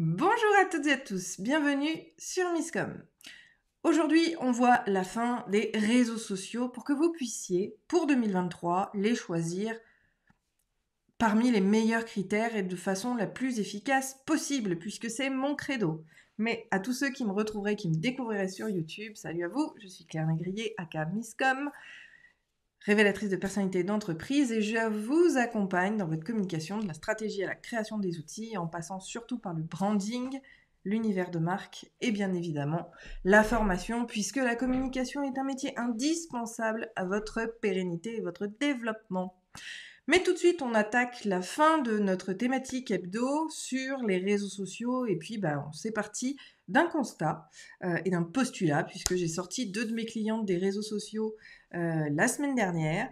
Bonjour à toutes et à tous, bienvenue sur Miscom. Aujourd'hui, on voit la fin des réseaux sociaux pour que vous puissiez, pour 2023, les choisir parmi les meilleurs critères et de façon la plus efficace possible, puisque c'est mon credo. Mais à tous ceux qui me retrouveraient, qui me découvriraient sur YouTube, salut à vous, je suis Claire Négrier, aka Miscom révélatrice de personnalité d'entreprise et je vous accompagne dans votre communication de la stratégie à la création des outils en passant surtout par le branding, l'univers de marque et bien évidemment la formation puisque la communication est un métier indispensable à votre pérennité et votre développement. Mais tout de suite, on attaque la fin de notre thématique hebdo sur les réseaux sociaux. Et puis, bah, on c'est parti d'un constat euh, et d'un postulat, puisque j'ai sorti deux de mes clientes des réseaux sociaux euh, la semaine dernière.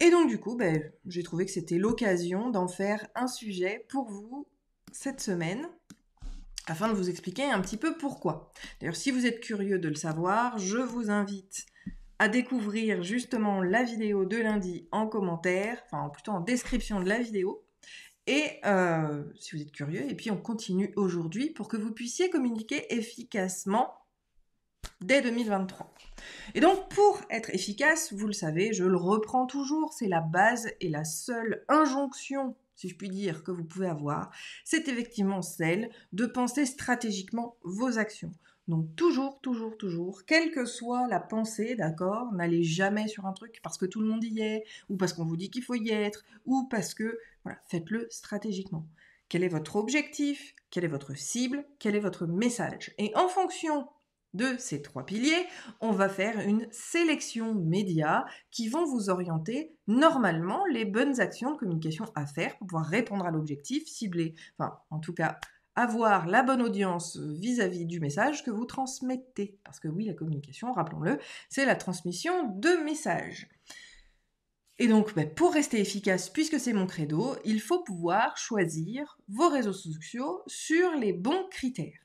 Et donc, du coup, ben, j'ai trouvé que c'était l'occasion d'en faire un sujet pour vous cette semaine afin de vous expliquer un petit peu pourquoi. D'ailleurs, si vous êtes curieux de le savoir, je vous invite à découvrir justement la vidéo de lundi en commentaire, enfin plutôt en description de la vidéo. Et euh, si vous êtes curieux, et puis on continue aujourd'hui pour que vous puissiez communiquer efficacement dès 2023. Et donc pour être efficace, vous le savez, je le reprends toujours, c'est la base et la seule injonction, si je puis dire, que vous pouvez avoir, c'est effectivement celle de penser stratégiquement vos actions donc toujours, toujours, toujours, quelle que soit la pensée, d'accord, n'allez jamais sur un truc parce que tout le monde y est, ou parce qu'on vous dit qu'il faut y être, ou parce que, voilà, faites-le stratégiquement. Quel est votre objectif Quelle est votre cible Quel est votre message Et en fonction de ces trois piliers, on va faire une sélection médias qui vont vous orienter normalement les bonnes actions de communication à faire pour pouvoir répondre à l'objectif ciblé. Enfin, en tout cas, avoir la bonne audience vis-à-vis du message que vous transmettez. Parce que oui, la communication, rappelons-le, c'est la transmission de messages. Et donc, ben, pour rester efficace, puisque c'est mon credo, il faut pouvoir choisir vos réseaux sociaux sur les bons critères.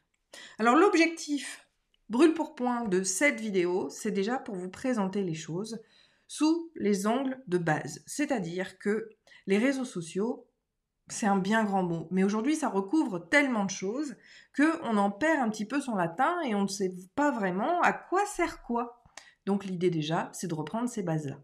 Alors l'objectif brûle pour point de cette vidéo, c'est déjà pour vous présenter les choses sous les angles de base, c'est-à-dire que les réseaux sociaux c'est un bien grand mot, mais aujourd'hui ça recouvre tellement de choses que on en perd un petit peu son latin et on ne sait pas vraiment à quoi sert quoi. Donc l'idée déjà, c'est de reprendre ces bases-là.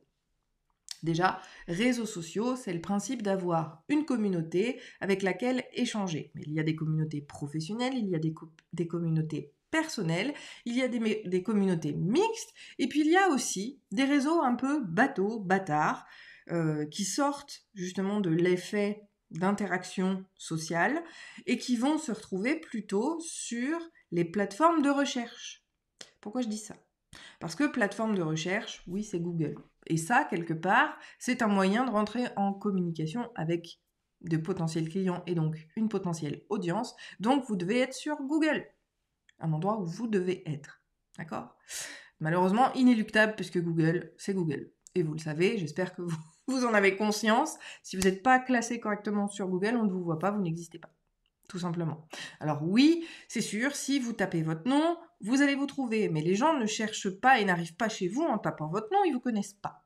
Déjà, réseaux sociaux, c'est le principe d'avoir une communauté avec laquelle échanger. Mais il y a des communautés professionnelles, il y a des, communautés personnelles, il y a des, communautés mixtes, et puis il y a aussi des réseaux un peu bateaux, bâtards, euh, qui sortent justement de l'effet d'interaction sociale et qui vont se retrouver plutôt sur les plateformes de recherche. Pourquoi je dis ça Parce que plateforme de recherche, oui, c'est Google. Et ça, quelque part, c'est un moyen de rentrer en communication avec de potentiels clients et donc une potentielle audience. Donc, vous devez être sur Google, un endroit où vous devez être. D'accord Malheureusement, inéluctable puisque Google, c'est Google. Et vous le savez, j'espère que vous vous en avez conscience. Si vous n'êtes pas classé correctement sur Google, on ne vous voit pas, vous n'existez pas. Tout simplement. Alors oui, c'est sûr, si vous tapez votre nom, vous allez vous trouver. Mais les gens ne cherchent pas et n'arrivent pas chez vous en tapant votre nom, ils ne vous connaissent pas.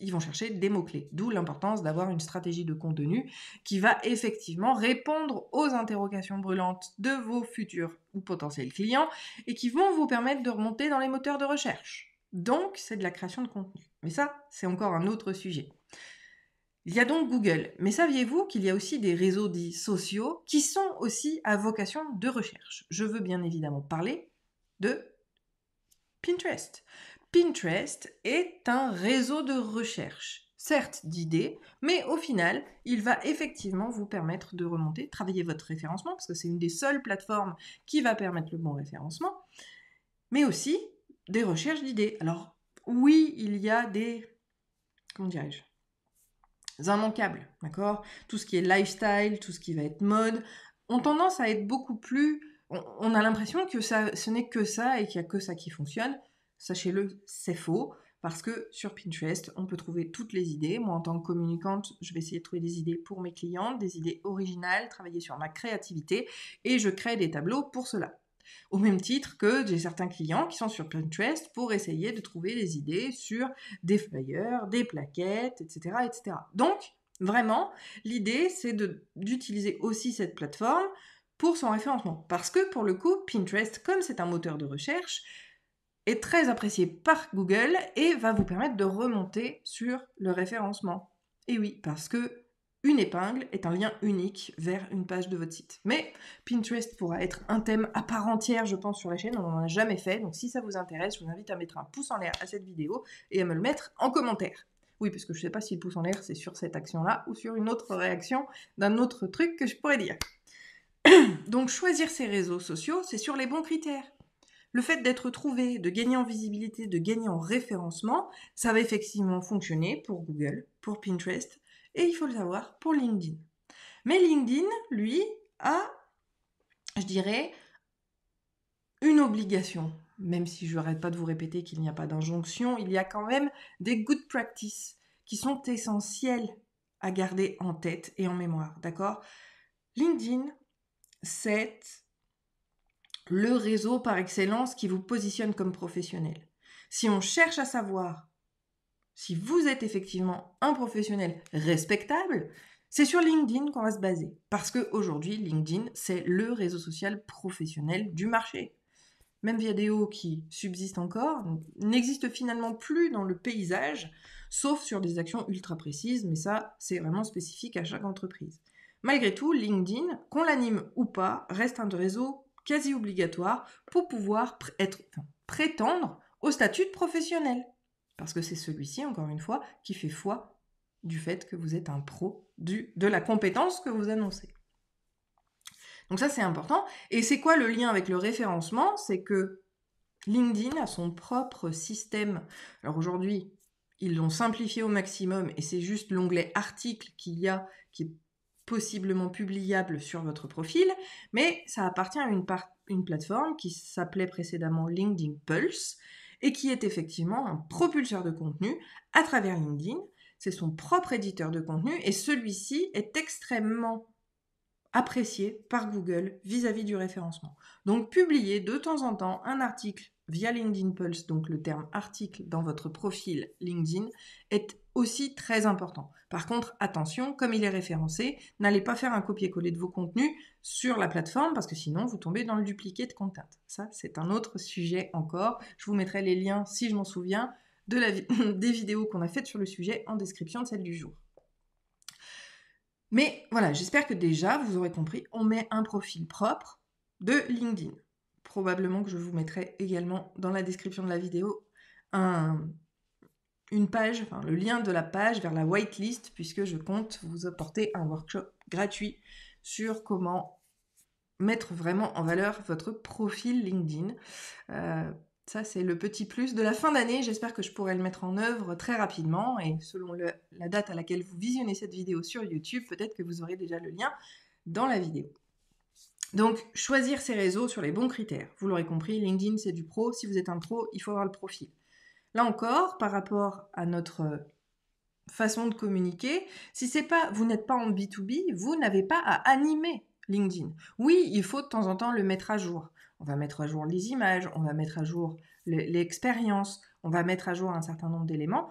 Ils vont chercher des mots-clés. D'où l'importance d'avoir une stratégie de contenu qui va effectivement répondre aux interrogations brûlantes de vos futurs ou potentiels clients et qui vont vous permettre de remonter dans les moteurs de recherche. Donc, c'est de la création de contenu. Mais ça, c'est encore un autre sujet. Il y a donc Google, mais saviez-vous qu'il y a aussi des réseaux dits sociaux qui sont aussi à vocation de recherche Je veux bien évidemment parler de Pinterest. Pinterest est un réseau de recherche, certes d'idées, mais au final, il va effectivement vous permettre de remonter, travailler votre référencement, parce que c'est une des seules plateformes qui va permettre le bon référencement, mais aussi des recherches d'idées. Alors oui, il y a des... Comment dirais-je Immanquables, d'accord Tout ce qui est lifestyle, tout ce qui va être mode, ont tendance à être beaucoup plus... On a l'impression que ça, ce n'est que ça et qu'il n'y a que ça qui fonctionne. Sachez-le, c'est faux parce que sur Pinterest, on peut trouver toutes les idées. Moi, en tant que communicante, je vais essayer de trouver des idées pour mes clientes, des idées originales, travailler sur ma créativité, et je crée des tableaux pour cela. Au même titre que j'ai certains clients qui sont sur Pinterest pour essayer de trouver des idées sur des flyers, des plaquettes, etc. etc. Donc, vraiment, l'idée, c'est d'utiliser aussi cette plateforme pour son référencement. Parce que pour le coup, Pinterest, comme c'est un moteur de recherche, est très apprécié par Google et va vous permettre de remonter sur le référencement. Et oui, parce que une épingle est un lien unique vers une page de votre site. Mais Pinterest pourra être un thème à part entière, je pense, sur la chaîne. On n'en a jamais fait. Donc si ça vous intéresse, je vous invite à mettre un pouce en l'air à cette vidéo et à me le mettre en commentaire. Oui, parce que je ne sais pas si le pouce en l'air, c'est sur cette action-là ou sur une autre réaction d'un autre truc que je pourrais dire. Donc choisir ses réseaux sociaux, c'est sur les bons critères. Le fait d'être trouvé, de gagner en visibilité, de gagner en référencement, ça va effectivement fonctionner pour Google, pour Pinterest, et il faut le savoir pour LinkedIn. Mais LinkedIn, lui, a, je dirais, une obligation. Même si je n'arrête pas de vous répéter qu'il n'y a pas d'injonction, il y a quand même des good practices qui sont essentielles à garder en tête et en mémoire, d'accord LinkedIn, c'est le réseau par excellence qui vous positionne comme professionnel. Si on cherche à savoir si vous êtes effectivement un professionnel respectable, c'est sur LinkedIn qu'on va se baser. Parce qu'aujourd'hui, LinkedIn, c'est le réseau social professionnel du marché. Même Viadeo qui subsiste encore n'existe finalement plus dans le paysage, sauf sur des actions ultra précises, mais ça, c'est vraiment spécifique à chaque entreprise. Malgré tout, LinkedIn, qu'on l'anime ou pas, reste un réseau quasi obligatoire pour pouvoir être, prétendre au statut de professionnel. Parce que c'est celui-ci, encore une fois, qui fait foi du fait que vous êtes un pro de la compétence que vous annoncez. Donc ça, c'est important. Et c'est quoi le lien avec le référencement C'est que LinkedIn a son propre système. Alors aujourd'hui, ils l'ont simplifié au maximum et c'est juste l'onglet article qu'il y a qui est possiblement publiable sur votre profil, mais ça appartient à une, une plateforme qui s'appelait précédemment LinkedIn Pulse et qui est effectivement un propulseur de contenu à travers LinkedIn. C'est son propre éditeur de contenu et celui-ci est extrêmement apprécié par Google vis-à-vis du référencement. Donc publier de temps en temps un article via LinkedIn Pulse, donc le terme article dans votre profil LinkedIn est aussi très important. Par contre, attention, comme il est référencé, n'allez pas faire un copier-coller de vos contenus sur la plateforme parce que sinon vous tombez dans le dupliqué de content. Ça, c'est un autre sujet encore. Je vous mettrai les liens, si je m'en souviens, de des vidéos qu'on a faites sur le sujet en description de celle du jour. Mais voilà, j'espère que déjà vous aurez compris, on met un profil propre de LinkedIn. Probablement que je vous mettrai également dans la description de la vidéo un, une page, enfin, le lien de la page vers la whitelist, puisque je compte vous apporter un workshop gratuit sur comment mettre vraiment en valeur votre profil LinkedIn. Euh, ça, c'est le petit plus de la fin d'année. J'espère que je pourrai le mettre en œuvre très rapidement. Et selon la date à laquelle vous visionnez cette vidéo sur YouTube, peut-être que vous aurez déjà le lien dans la vidéo. Donc, choisir ces réseaux sur les bons critères. Vous l'aurez compris, LinkedIn, c'est du pro. Si vous êtes un pro, il faut avoir le profil. Là encore, par rapport à notre euh, façon de communiquer, si c'est pas, vous n'êtes pas en B2B, vous n'avez pas à animer LinkedIn. Oui, il faut de temps en temps le mettre à jour. On va mettre à jour les images, on va mettre à jour l'expérience, on va mettre à jour un certain nombre d'éléments,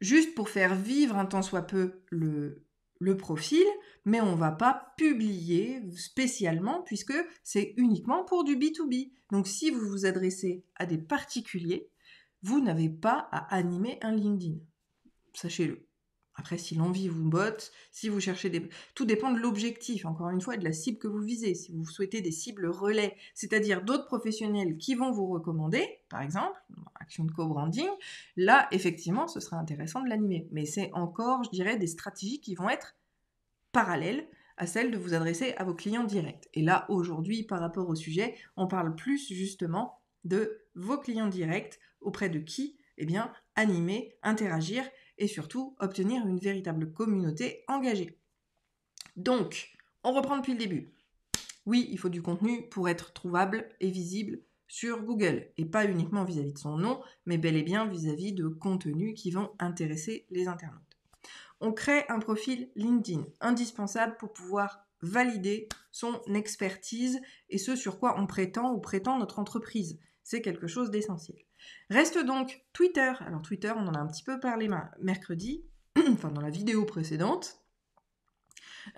juste pour faire vivre un tant soit peu le, le profil, mais on ne va pas publier spécialement puisque c'est uniquement pour du B2B. Donc si vous vous adressez à des particuliers, vous n'avez pas à animer un LinkedIn. Sachez-le. Après, si l'envie vous botte, si vous cherchez des... Tout dépend de l'objectif, encore une fois, et de la cible que vous visez. Si vous souhaitez des cibles relais, c'est-à-dire d'autres professionnels qui vont vous recommander, par exemple, action de co-branding, là, effectivement, ce sera intéressant de l'animer. Mais c'est encore, je dirais, des stratégies qui vont être parallèles à celles de vous adresser à vos clients directs. Et là, aujourd'hui, par rapport au sujet, on parle plus justement de vos clients directs auprès de qui Eh bien, animer, interagir et surtout obtenir une véritable communauté engagée. Donc, on reprend depuis le début. Oui, il faut du contenu pour être trouvable et visible sur Google, et pas uniquement vis-à-vis de son nom, mais bel et bien vis à -vis de contenus qui vont intéresser les internautes. On crée un profil LinkedIn, indispensable pour pouvoir valider son expertise et ce sur quoi on prétend ou prétend notre entreprise. C'est quelque chose d'essentiel. Reste donc Twitter. Alors Twitter, on en a un petit peu parlé mercredi, enfin dans la vidéo précédente.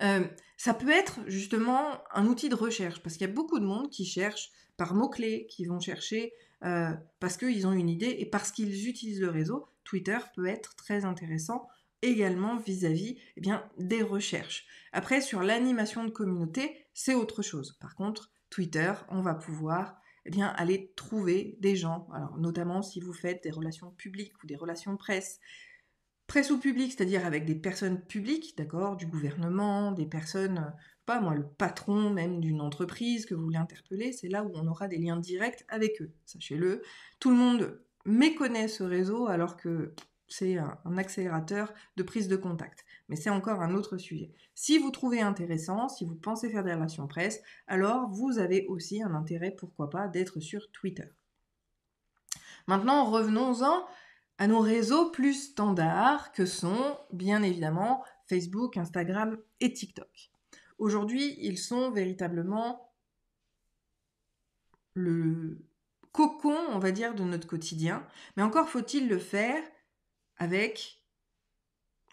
Euh, ça peut être justement un outil de recherche, parce qu'il y a beaucoup de monde qui cherche par mots-clés, qui vont chercher euh, parce qu'ils ont une idée et parce qu'ils utilisent le réseau. Twitter peut être très intéressant également vis-à-vis eh bien, des recherches. Après, sur l'animation de communauté, c'est autre chose. Par contre, Twitter, on va pouvoir eh bien, allez trouver des gens. Alors, notamment si vous faites des relations publiques ou des relations presse. Presse ou publique, c'est-à-dire avec des personnes publiques, d'accord, du gouvernement, des personnes, pas moi, le patron même d'une entreprise que vous voulez interpeller, c'est là où on aura des liens directs avec eux, sachez-le. Tout le monde méconnaît ce réseau alors que c'est un accélérateur de prise de contact mais c'est encore un autre sujet. Si vous trouvez intéressant, si vous pensez faire des relations presse, alors vous avez aussi un intérêt, pourquoi pas, d'être sur Twitter. Maintenant, revenons-en à nos réseaux plus standards que sont, bien évidemment, Facebook, Instagram et TikTok. Aujourd'hui, ils sont véritablement le cocon, on va dire, de notre quotidien. Mais encore faut-il le faire avec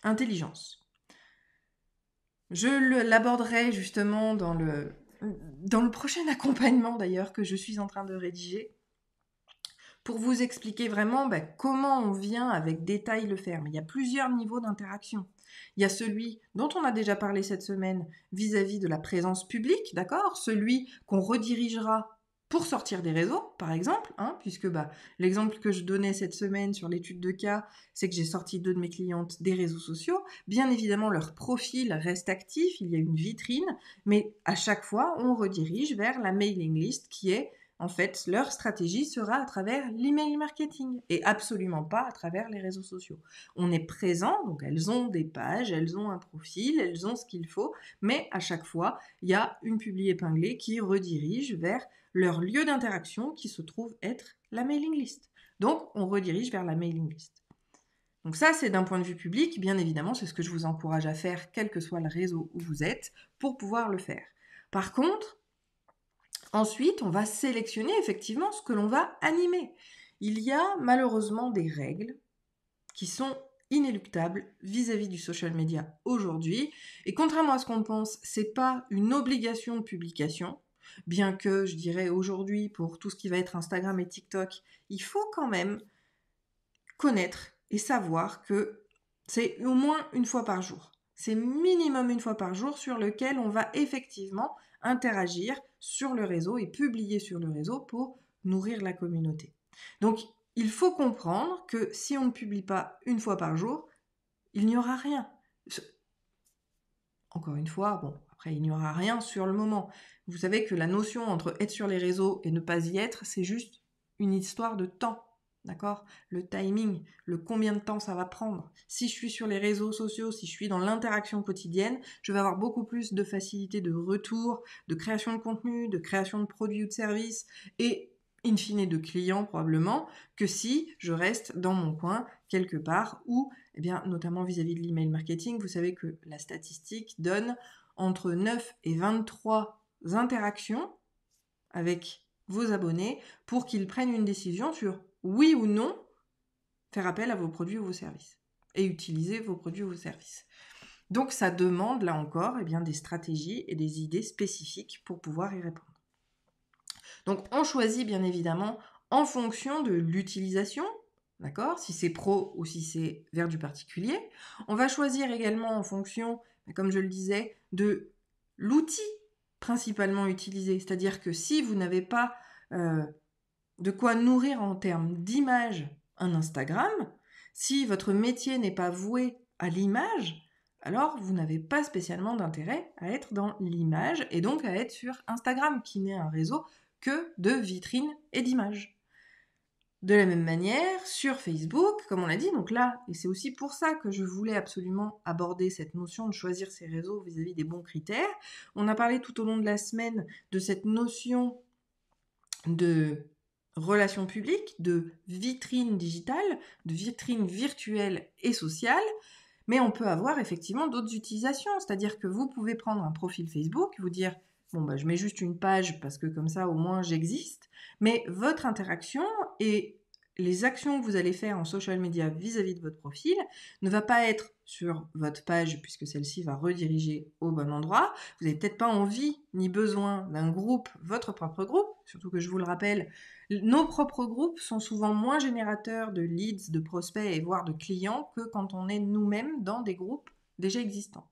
intelligence. Je l'aborderai justement dans le, dans le prochain accompagnement d'ailleurs que je suis en train de rédiger pour vous expliquer vraiment bah, comment on vient avec détail le faire. Mais il y a plusieurs niveaux d'interaction. Il y a celui dont on a déjà parlé cette semaine vis-à-vis -vis de la présence publique, d'accord Celui qu'on redirigera pour sortir des réseaux, par exemple, hein, puisque bah, l'exemple que je donnais cette semaine sur l'étude de cas, c'est que j'ai sorti deux de mes clientes des réseaux sociaux. Bien évidemment, leur profil reste actif, il y a une vitrine, mais à chaque fois, on redirige vers la mailing list qui est, en fait, leur stratégie sera à travers l'email marketing et absolument pas à travers les réseaux sociaux. On est présent, donc elles ont des pages, elles ont un profil, elles ont ce qu'il faut, mais à chaque fois, il y a une publiée épinglée qui redirige vers leur lieu d'interaction qui se trouve être la mailing list. Donc, on redirige vers la mailing list. Donc ça, c'est d'un point de vue public, bien évidemment, c'est ce que je vous encourage à faire, quel que soit le réseau où vous êtes, pour pouvoir le faire. Par contre, ensuite, on va sélectionner effectivement ce que l'on va animer. Il y a malheureusement des règles qui sont inéluctables vis-à-vis du social media aujourd'hui. Et contrairement à ce qu'on pense, ce n'est pas une obligation de publication bien que je dirais aujourd'hui pour tout ce qui va être Instagram et TikTok, il faut quand même connaître et savoir que c'est au moins une fois par jour. C'est minimum une fois par jour sur lequel on va effectivement interagir sur le réseau et publier sur le réseau pour nourrir la communauté. Donc il faut comprendre que si on ne publie pas une fois par jour, il n'y aura rien. Encore une fois, bon, il n'y aura rien sur le moment. Vous savez que la notion entre être sur les réseaux et ne pas y être, c'est juste une histoire de temps. D'accord Le timing, le combien de temps ça va prendre. Si je suis sur les réseaux sociaux, si je suis dans l'interaction quotidienne, je vais avoir beaucoup plus de facilité de retour, de création de contenu, de création de produits ou de services et in fine de clients probablement que si je reste dans mon coin quelque part ou, eh bien, notamment vis-à-vis -vis de l'email marketing, vous savez que la statistique donne entre 9 et 23 interactions avec vos abonnés pour qu'ils prennent une décision sur oui ou non faire appel à vos produits ou vos services et utiliser vos produits ou vos services. Donc ça demande là encore eh bien, des stratégies et des idées spécifiques pour pouvoir y répondre. Donc on choisit bien évidemment en fonction de l'utilisation, d'accord Si c'est pro ou si c'est vers du particulier. On va choisir également en fonction comme je le disais, de l'outil principalement utilisé. C'est-à-dire que si vous n'avez pas euh, de quoi nourrir en termes d'image un Instagram, si votre métier n'est pas voué à l'image, alors vous n'avez pas spécialement d'intérêt à être dans l'image et donc à être sur Instagram, qui n'est un réseau que de vitrines et d'images. De la même manière, sur Facebook, comme on l'a dit, donc là, et c'est aussi pour ça que je voulais absolument aborder cette notion de choisir ses réseaux vis-à-vis des bons critères, on a parlé tout au long de la semaine de cette notion de relations publiques, de vitrine digitale, de vitrine virtuelle et sociale, mais on peut avoir effectivement d'autres utilisations, c'est-à-dire que vous pouvez prendre un profil Facebook, vous dire bon, bah, je mets juste une page parce que comme ça, au moins, j'existe. Mais votre interaction et les actions que vous allez faire en social media vis-à-vis de votre profil ne va pas être sur votre page puisque celle-ci va rediriger au bon endroit. Vous n'avez peut-être pas envie ni besoin d'un groupe, votre propre groupe, surtout que je vous le rappelle, nos propres groupes sont souvent moins générateurs de leads, de prospects et voire de clients que quand on est nous-mêmes dans des groupes déjà existants.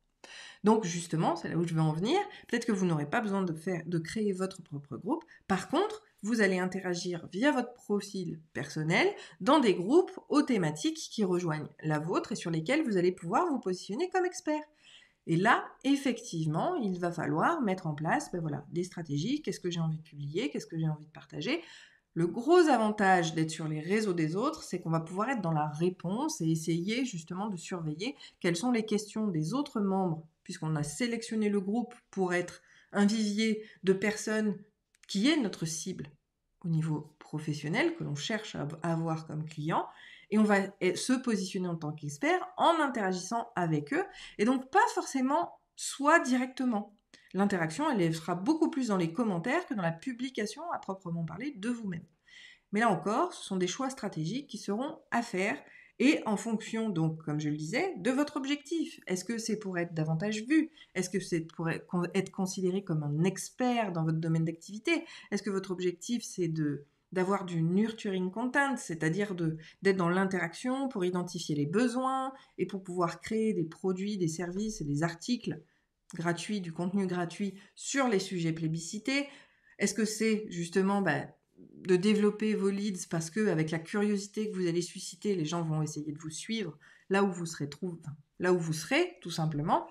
Donc justement, c'est là où je vais en venir. Peut-être que vous n'aurez pas besoin de, faire, de créer votre propre groupe. Par contre, vous allez interagir via votre profil personnel dans des groupes aux thématiques qui rejoignent la vôtre et sur lesquelles vous allez pouvoir vous positionner comme expert. Et là, effectivement, il va falloir mettre en place ben des stratégies, qu'est-ce que j'ai envie de publier, qu'est-ce que j'ai envie de partager, le gros avantage d'être sur les réseaux des autres, c'est qu'on va pouvoir être dans la réponse et essayer justement de surveiller quelles sont les questions des autres membres, puisqu'on a sélectionné le groupe pour être un vivier de personnes qui est notre cible au niveau professionnel, que l'on cherche à avoir comme client, et on va se positionner en tant qu'expert en interagissant avec eux, et donc pas forcément soit directement, L'interaction, elle sera beaucoup plus dans les commentaires que dans la publication à proprement parler de vous-même. Mais là encore, ce sont des choix stratégiques qui seront à faire et en fonction, donc, comme je le disais, de votre objectif. Est-ce que c'est pour être davantage vu Est-ce que c'est pour être considéré comme un expert dans votre domaine d'activité Est-ce que votre objectif, c'est de d'avoir du nurturing content, c'est-à-dire d'être dans l'interaction pour identifier les besoins et pour pouvoir créer des produits, des services et des articles gratuit, du contenu gratuit sur les sujets plébiscités Est-ce que c'est justement bah, de développer vos leads parce que avec la curiosité que vous allez susciter, les gens vont essayer de vous suivre là où vous serez, là où vous serez tout simplement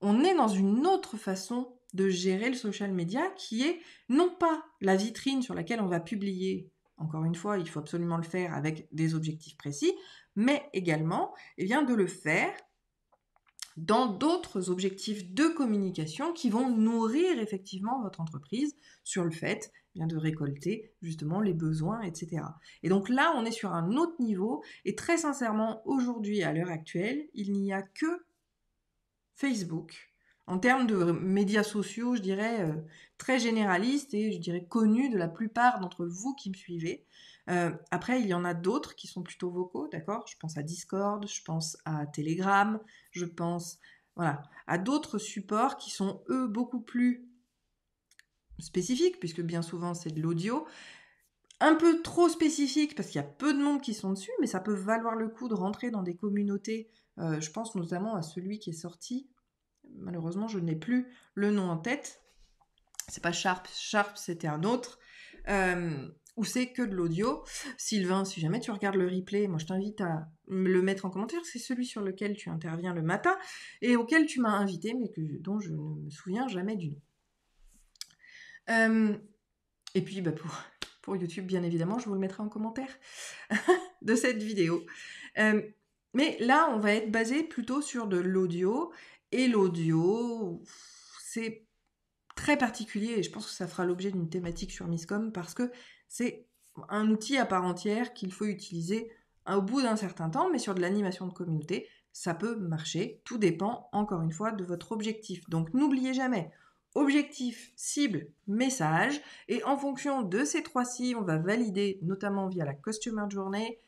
On est dans une autre façon de gérer le social media qui est non pas la vitrine sur laquelle on va publier encore une fois, il faut absolument le faire avec des objectifs précis, mais également et eh bien, de le faire dans d'autres objectifs de communication qui vont nourrir effectivement votre entreprise sur le fait eh de récolter justement les besoins, etc. Et donc là, on est sur un autre niveau, et très sincèrement, aujourd'hui, à l'heure actuelle, il n'y a que Facebook en termes de médias sociaux, je dirais, euh, très généraliste et je dirais connu de la plupart d'entre vous qui me suivez, euh, après, il y en a d'autres qui sont plutôt vocaux, d'accord Je pense à Discord, je pense à Telegram, je pense voilà, à d'autres supports qui sont, eux, beaucoup plus spécifiques, puisque bien souvent c'est de l'audio, un peu trop spécifique, parce qu'il y a peu de monde qui sont dessus, mais ça peut valoir le coup de rentrer dans des communautés. Euh, je pense notamment à celui qui est sorti, malheureusement je n'ai plus le nom en tête, c'est pas Sharp, Sharp c'était un autre. Euh, ou c'est que de l'audio. Sylvain, si jamais tu regardes le replay, moi je t'invite à le mettre en commentaire. C'est celui sur lequel tu interviens le matin et auquel tu m'as invité, mais dont je ne me souviens jamais du nom. et puis bah, pour, YouTube, bien évidemment, je vous le mettrai en commentaire de cette vidéo. mais là, on va être basé plutôt sur de l'audio. Et l'audio, c'est très particulier et je pense que ça fera l'objet d'une thématique sur Miscom parce que c'est un outil à part entière qu'il faut utiliser au bout d'un certain temps, mais sur de l'animation de communauté, ça peut marcher. Tout dépend, encore une fois, de votre objectif. Donc n'oubliez jamais, objectif, cible, message. Et en fonction de ces trois-ci, on va valider, notamment via la customer journey,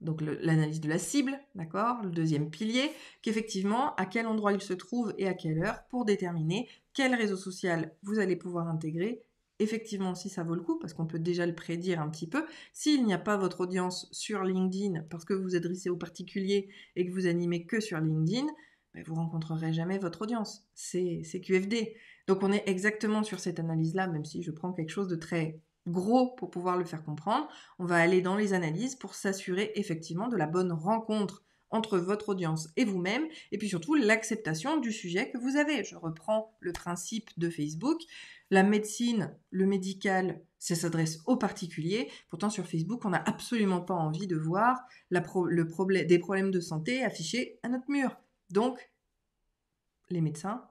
donc l'analyse de la cible, d'accord Le deuxième pilier, qu'effectivement, à quel endroit il se trouve et à quelle heure pour déterminer quel réseau social vous allez pouvoir intégrer effectivement si ça vaut le coup, parce qu'on peut déjà le prédire un petit peu, s'il n'y a pas votre audience sur LinkedIn, parce que vous vous adressez aux particuliers et que vous animez que sur LinkedIn, vous ben, vous rencontrerez jamais votre audience. C'est QFD. Donc on est exactement sur cette analyse-là, même si je prends quelque chose de très gros pour pouvoir le faire comprendre. On va aller dans les analyses pour s'assurer effectivement de la bonne rencontre entre votre audience et vous-même, et puis surtout l'acceptation du sujet que vous avez. Je reprends le principe de Facebook. La médecine, le médical, ça s'adresse aux particuliers. Pourtant, sur Facebook, on n'a absolument pas envie de voir le des problèmes de santé affichés à notre mur. Donc, les médecins,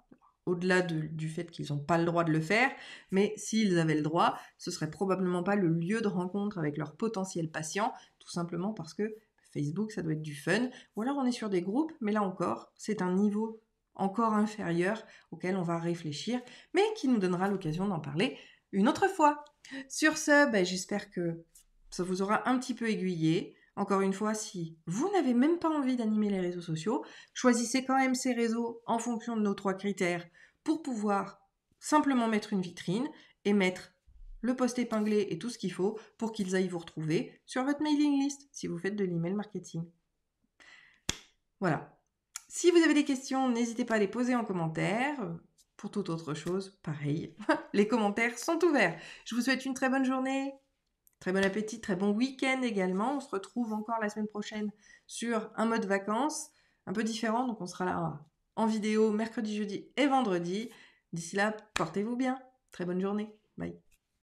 au-delà du fait qu'ils n'ont pas le droit de le faire, mais s'ils avaient le droit, ce serait probablement pas le lieu de rencontre avec leurs potentiels patients, tout simplement parce que Facebook, ça doit être du fun. Ou alors on est sur des groupes, mais là encore, c'est un niveau encore inférieur auquel on va réfléchir, mais qui nous donnera l'occasion d'en parler une autre fois. Sur ce, ben, j'espère que ça vous aura un petit peu aiguillé. Encore une fois, si vous n'avez même pas envie d'animer les réseaux sociaux, choisissez quand même ces réseaux en fonction de nos trois critères pour pouvoir simplement mettre une vitrine et mettre le post épinglé et tout ce qu'il faut pour qu'ils aillent vous retrouver sur votre mailing list si vous faites de l'email marketing. Voilà, si vous avez des questions, n'hésitez pas à les poser en commentaire. Pour toute autre chose, pareil, les commentaires sont ouverts. Je vous souhaite une très bonne journée, très bon appétit, très bon week-end également. On se retrouve encore la semaine prochaine sur un mode vacances un peu différent, donc on sera là en vidéo mercredi, jeudi et vendredi. D'ici là, portez-vous bien. Très bonne journée. Bye.